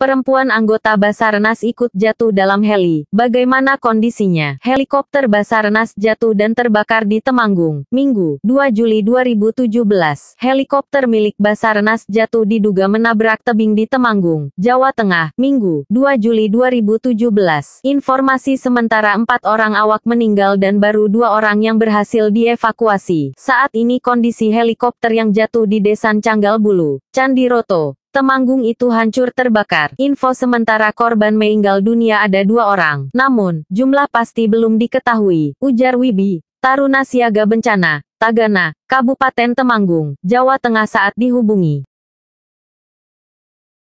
Perempuan anggota Basarnas ikut jatuh dalam heli. Bagaimana kondisinya? Helikopter Basarnas jatuh dan terbakar di Temanggung, Minggu, 2 Juli 2017. Helikopter milik Basarnas jatuh diduga menabrak tebing di Temanggung, Jawa Tengah, Minggu, 2 Juli 2017. Informasi sementara empat orang awak meninggal dan baru dua orang yang berhasil dievakuasi. Saat ini kondisi helikopter yang jatuh di Desa Canggal Bulu, Candiroto, Temanggung itu hancur terbakar. Info sementara korban meninggal dunia ada dua orang. Namun, jumlah pasti belum diketahui. Ujar Wibi, Taruna Siaga Bencana, Tagana, Kabupaten Temanggung, Jawa Tengah saat dihubungi.